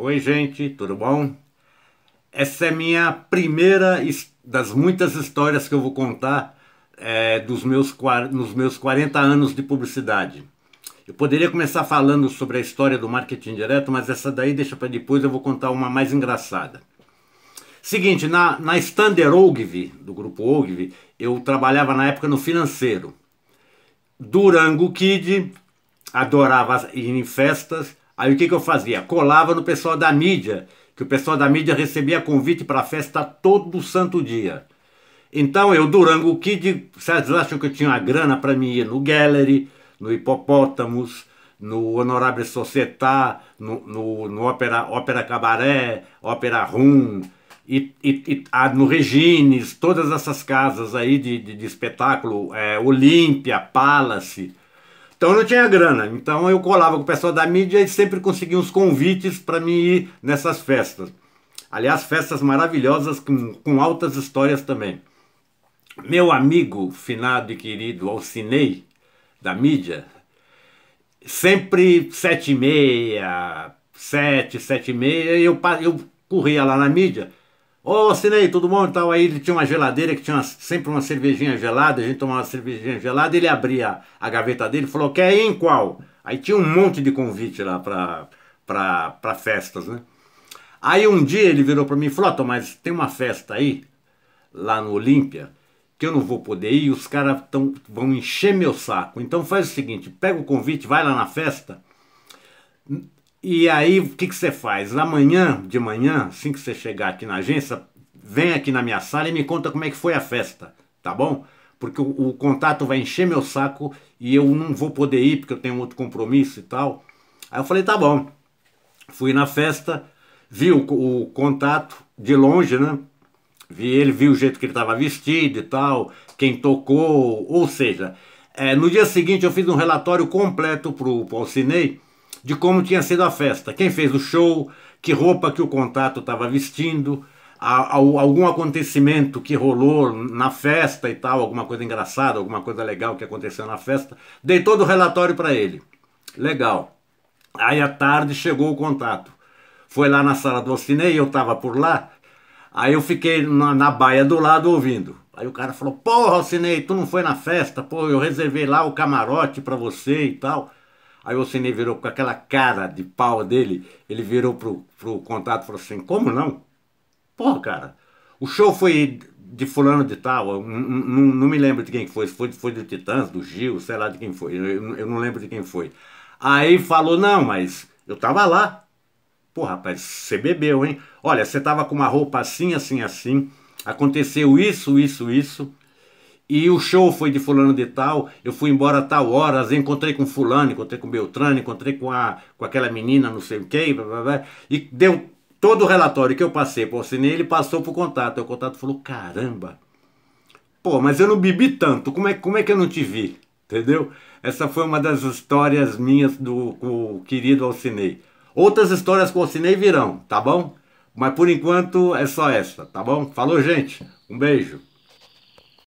Oi, gente, tudo bom? Essa é minha primeira das muitas histórias que eu vou contar é, dos meus, nos meus 40 anos de publicidade. Eu poderia começar falando sobre a história do marketing direto, mas essa daí deixa para depois, eu vou contar uma mais engraçada. Seguinte, na, na Standard Ogvi, do grupo Ogvi, eu trabalhava na época no financeiro. Durango Kid, adorava ir em festas, Aí o que, que eu fazia? Colava no pessoal da mídia, que o pessoal da mídia recebia convite para festa todo santo dia. Então eu, Durango Kid, vocês acham que eu tinha uma grana para mim ir no Gallery, no Hipopótamos, no Honorable Societá, no, no, no Ópera, Ópera Cabaré, Ópera Rum, e, e, e ah, no Regines, todas essas casas aí de, de, de espetáculo, é, Olímpia, Palace. Então eu não tinha grana. Então eu colava com o pessoal da mídia e sempre conseguia uns convites para mim ir nessas festas. Aliás, festas maravilhosas com, com altas histórias também. Meu amigo finado e querido Alcinei, da mídia, sempre sete e meia, sete, sete e meia, eu, eu corria lá na mídia Ô, Cinei, tudo bom? tal aí, ele tinha uma geladeira que tinha uma, sempre uma cervejinha gelada, a gente tomava uma cervejinha gelada, ele abria a gaveta dele e falou, quer ir em qual? Aí tinha um monte de convite lá pra, pra, pra festas, né? Aí um dia ele virou para mim e falou, ó, mas tem uma festa aí, lá no Olímpia, que eu não vou poder ir, os caras vão encher meu saco. Então faz o seguinte, pega o convite, vai lá na festa, e aí, o que, que você faz? Amanhã, de manhã, assim que você chegar aqui na agência, vem aqui na minha sala e me conta como é que foi a festa, tá bom? Porque o, o contato vai encher meu saco e eu não vou poder ir porque eu tenho outro compromisso e tal. Aí eu falei, tá bom. Fui na festa, vi o, o contato de longe, né? Vi ele, vi o jeito que ele estava vestido e tal, quem tocou, ou seja, é, no dia seguinte eu fiz um relatório completo pro, Paul Cinei de como tinha sido a festa, quem fez o show, que roupa que o contato estava vestindo, a, a, algum acontecimento que rolou na festa e tal, alguma coisa engraçada, alguma coisa legal que aconteceu na festa, dei todo o relatório para ele. Legal. Aí à tarde chegou o contato. Foi lá na sala do Alcinei, eu estava por lá, aí eu fiquei na, na baia do lado ouvindo. Aí o cara falou: Porra, Alcinei, tu não foi na festa? Pô, eu reservei lá o camarote para você e tal. Aí o Cine virou com aquela cara de pau dele, ele virou pro, pro contato e falou assim: Como não? Porra, cara, o show foi de fulano de tal, não me lembro de quem foi, foi, foi do Titãs, do Gil, sei lá de quem foi, eu, eu não lembro de quem foi. Aí falou, não, mas eu tava lá. Pô, rapaz, você bebeu, hein? Olha, você tava com uma roupa assim, assim, assim, aconteceu isso, isso, isso, e o show foi de fulano de tal, eu fui embora a tal horas, encontrei com fulano, encontrei com Beltrano, encontrei com, a, com aquela menina, não sei o que, blá, blá, blá, e deu todo o relatório que eu passei para o Alcinei, ele passou para o contato, o contato falou, caramba, pô, mas eu não bebi tanto, como é, como é que eu não te vi, entendeu? Essa foi uma das histórias minhas do com o querido Alcinei. Outras histórias com o Alcinei virão, tá bom? Mas por enquanto é só essa, tá bom? Falou, gente. Um beijo.